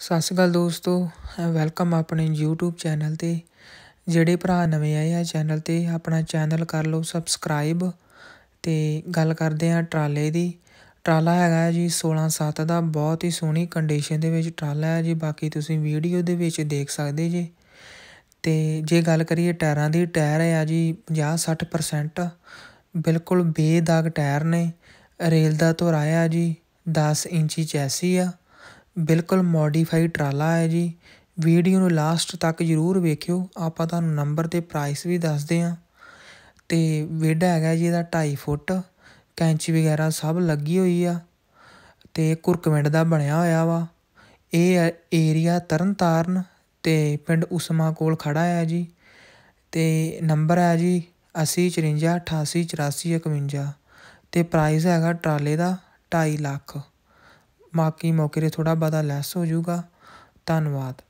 ਸਤਿ ਸ਼੍ਰੀ ਅਕਾਲ ਦੋਸਤੋ ਵੈਲਕਮ ਆਪਣੇ YouTube ਚੈਨਲ ਤੇ ਜਿਹੜੇ ਭਰਾ ਨਵੇਂ ਆਏ ਆ ਚੈਨਲ ਤੇ ਆਪਣਾ ਚੈਨਲ ਕਰ ਲਓ ਸਬਸਕ੍ਰਾਈਬ ਤੇ ਗੱਲ ਕਰਦੇ ਆ ਟਰਾਲੇ ਦੀ ਟਰਾਲਾ ਹੈਗਾ ਜੀ 16-7 ਦਾ ਬਹੁਤ ਹੀ ਸੋਹਣੀ ਕੰਡੀਸ਼ਨ ਦੇ ਵਿੱਚ ਟਰਾਲਾ ਹੈ ਜੀ ਬਾਕੀ ਤੁਸੀਂ ਵੀਡੀਓ ਦੇ ਵਿੱਚ ਦੇਖ ਸਕਦੇ ਜੀ ਤੇ ਜੇ ਗੱਲ ਕਰੀਏ ਟਾਇਰਾਂ ਦੀ ਟਾਇਰ ਹੈ ਜੀ 50 60% ਬਿਲਕੁਲ ਬੇਦਾਗ ਟਾਇਰ ਨੇ ਰੇਲ ਦਾ ਧੋਰਾ ਹੈ ਜੀ 10 ਇੰਚੀ ਚੈਸੀ ਆ ਬਿਲਕੁਲ ਮੋਡੀਫਾਈਡ ਟਰਾਲਾ ਹੈ ਜੀ ਵੀਡੀਓ ਨੂੰ ਲਾਸਟ ਤੱਕ ਜ਼ਰੂਰ ਵੇਖਿਓ ਆਪਾਂ ਤੁਹਾਨੂੰ ਨੰਬਰ ਤੇ ਪ੍ਰਾਈਸ ਵੀ ਦੱਸਦੇ ਆਂ ਤੇ ਵੇਡਾ ਹੈਗਾ ਜੀ ਇਹਦਾ 2.5 ਫੁੱਟ ਕੈਂਚੀ ਵਗੈਰਾ ਸਭ ਲੱਗੀ ਹੋਈ ਆ ਤੇ ਕੁਰਕਮਿੰਡ ਦਾ ਬਣਿਆ ਹੋਇਆ ਵਾ ਇਹ ਏਰੀਆ ਤਰਨਤਾਰਨ ਤੇ ਪਿੰਡ ਉਸਮਾ ਕੋਲ ਖੜਾ ਹੈ ਜੀ ਤੇ ਨੰਬਰ ਹੈ ਜੀ 8054 8884 51 ਤੇ ਪ੍ਰਾਈਸ ਹੈਗਾ ਟਰਾਲੇ ਦਾ 2.5 ਲੱਖ ਬਾਕੀ ਮੌਕੇ 'ਤੇ ਥੋੜਾ ਬਾਦਾ ਲੈਸ ਹੋ ਜਾਊਗਾ ਧੰਨਵਾਦ